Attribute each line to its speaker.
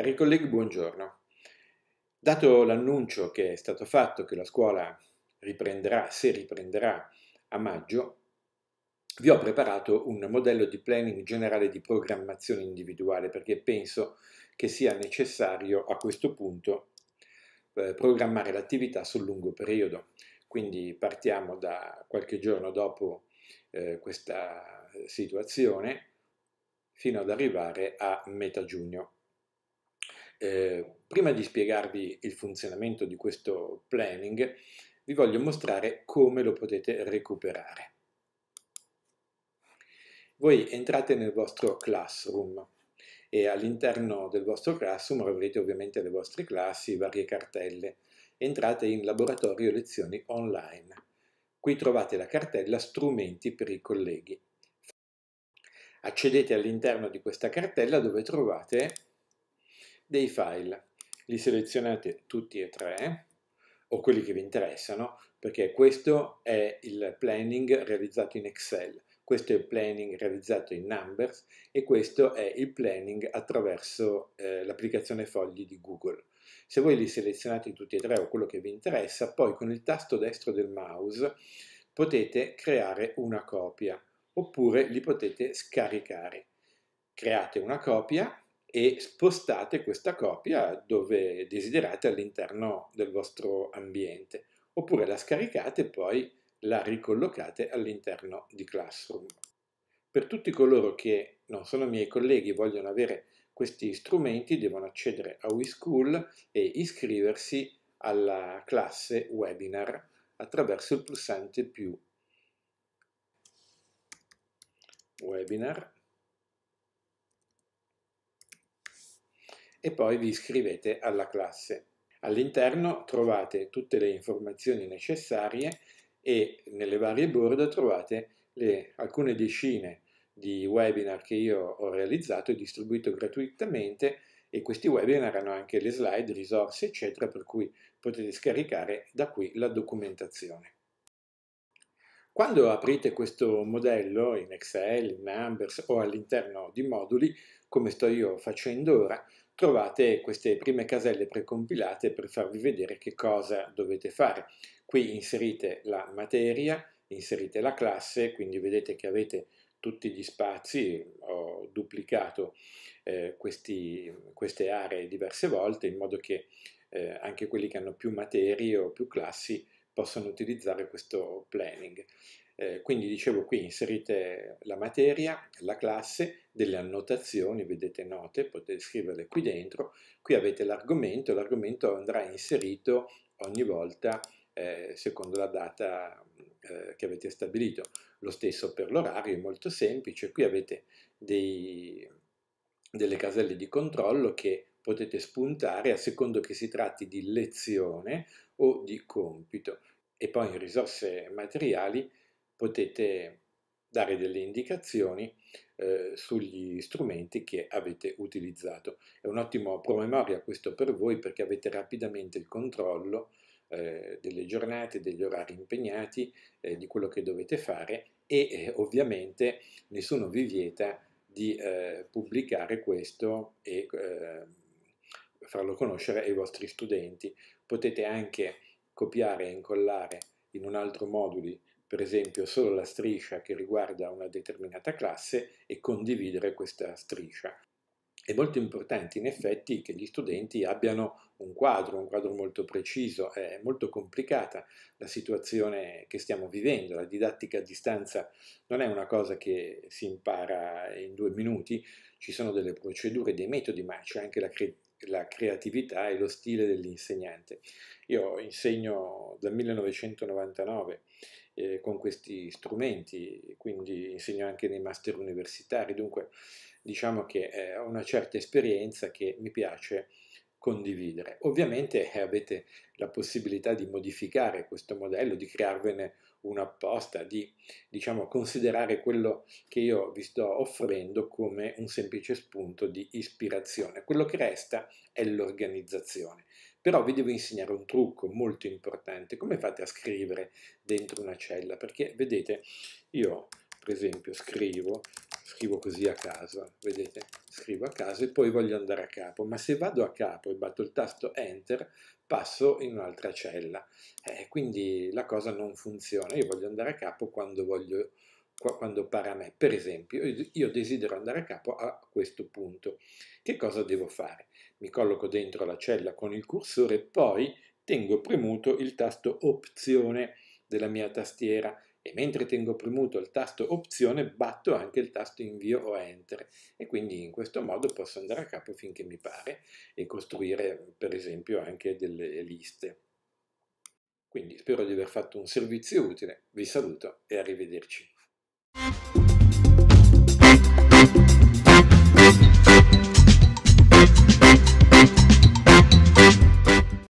Speaker 1: Cari colleghi, buongiorno. Dato l'annuncio che è stato fatto che la scuola riprenderà, se riprenderà, a maggio, vi ho preparato un modello di planning generale di programmazione individuale perché penso che sia necessario a questo punto eh, programmare l'attività sul lungo periodo. Quindi partiamo da qualche giorno dopo eh, questa situazione fino ad arrivare a metà giugno. Eh, prima di spiegarvi il funzionamento di questo planning, vi voglio mostrare come lo potete recuperare. Voi entrate nel vostro Classroom e all'interno del vostro Classroom avrete ovviamente le vostre classi, varie cartelle. Entrate in Laboratorio Lezioni Online. Qui trovate la cartella Strumenti per i colleghi. Accedete all'interno di questa cartella dove trovate dei file. Li selezionate tutti e tre, o quelli che vi interessano, perché questo è il planning realizzato in Excel, questo è il planning realizzato in Numbers e questo è il planning attraverso eh, l'applicazione fogli di Google. Se voi li selezionate tutti e tre o quello che vi interessa, poi con il tasto destro del mouse potete creare una copia oppure li potete scaricare. Create una copia e spostate questa copia dove desiderate all'interno del vostro ambiente, oppure la scaricate e poi la ricollocate all'interno di Classroom. Per tutti coloro che non sono miei colleghi e vogliono avere questi strumenti devono accedere a WeSchool e iscriversi alla classe webinar attraverso il pulsante più webinar e poi vi iscrivete alla classe. All'interno trovate tutte le informazioni necessarie e nelle varie board trovate le, alcune decine di webinar che io ho realizzato e distribuito gratuitamente e questi webinar hanno anche le slide, risorse eccetera per cui potete scaricare da qui la documentazione. Quando aprite questo modello in Excel, in Numbers o all'interno di moduli, come sto io facendo ora, trovate queste prime caselle precompilate per farvi vedere che cosa dovete fare. Qui inserite la materia, inserite la classe, quindi vedete che avete tutti gli spazi, ho duplicato eh, questi, queste aree diverse volte in modo che eh, anche quelli che hanno più materie o più classi possano utilizzare questo planning. Eh, quindi dicevo qui inserite la materia, la classe, delle annotazioni, vedete note, potete scriverle qui dentro, qui avete l'argomento, l'argomento andrà inserito ogni volta eh, secondo la data eh, che avete stabilito. Lo stesso per l'orario, è molto semplice, qui avete dei, delle caselle di controllo che potete spuntare a secondo che si tratti di lezione o di compito. E poi in risorse materiali potete dare delle indicazioni eh, sugli strumenti che avete utilizzato. È un ottimo promemoria questo per voi perché avete rapidamente il controllo eh, delle giornate, degli orari impegnati, eh, di quello che dovete fare e eh, ovviamente nessuno vi vieta di eh, pubblicare questo e eh, farlo conoscere ai vostri studenti. Potete anche copiare e incollare in un altro modulo per esempio solo la striscia che riguarda una determinata classe e condividere questa striscia. È molto importante in effetti che gli studenti abbiano un quadro, un quadro molto preciso, è molto complicata la situazione che stiamo vivendo, la didattica a distanza non è una cosa che si impara in due minuti, ci sono delle procedure, dei metodi, ma c'è anche la, cre la creatività e lo stile dell'insegnante. Io insegno dal 1999 eh, con questi strumenti, quindi insegno anche nei master universitari, dunque diciamo che eh, ho una certa esperienza che mi piace condividere. Ovviamente eh, avete la possibilità di modificare questo modello, di crearvene una posta, di diciamo, considerare quello che io vi sto offrendo come un semplice spunto di ispirazione. Quello che resta è l'organizzazione. Però vi devo insegnare un trucco molto importante, come fate a scrivere dentro una cella, perché vedete, io per esempio scrivo scrivo così a caso, vedete, scrivo a caso e poi voglio andare a capo, ma se vado a capo e batto il tasto Enter, passo in un'altra cella, eh, quindi la cosa non funziona, io voglio andare a capo quando, voglio, quando pare a me, per esempio io desidero andare a capo a questo punto, che cosa devo fare? Mi colloco dentro la cella con il cursore e poi tengo premuto il tasto Opzione della mia tastiera, e mentre tengo premuto il tasto opzione batto anche il tasto invio o enter e quindi in questo modo posso andare a capo finché mi pare e costruire per esempio anche delle liste. Quindi spero di aver fatto un servizio utile, vi saluto e arrivederci.